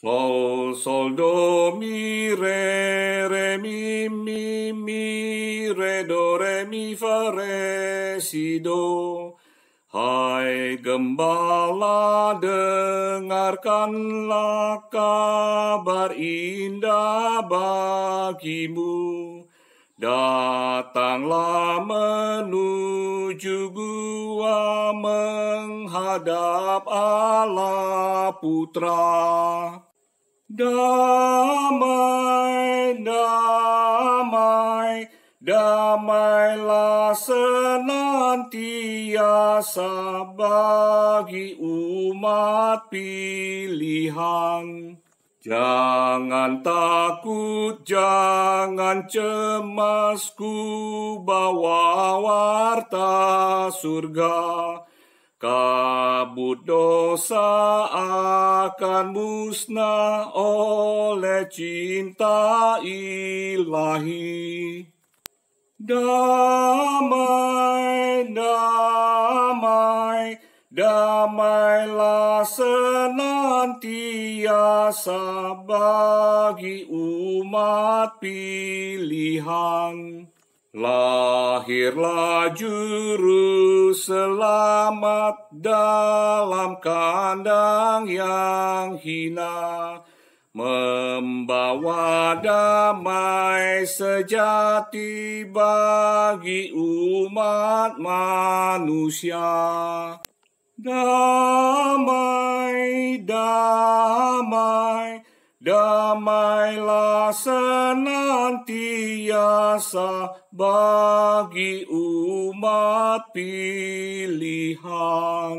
Sol, sol, do, mi, re, re, mi, mi, mi, re, do, re, mi, fa, re, si, do. Hai gembala dengarkanlah kabar indah bagimu. Datanglah menuju gua menghadap Allah Putra. Damai, damai, damailah senantiasa bagi umat pilihan. Jangan takut, jangan cemas, ku bawa warta surga. Kabut dosa akan musnah oleh cinta ilahi. Damai, damai, damailah senantiasa bagi umat pilihan. Lahirlah juru selamat dalam kandang yang hina Membawa damai sejati bagi umat manusia Damai, damai, Damailah senantiasa bagi umat pilihan.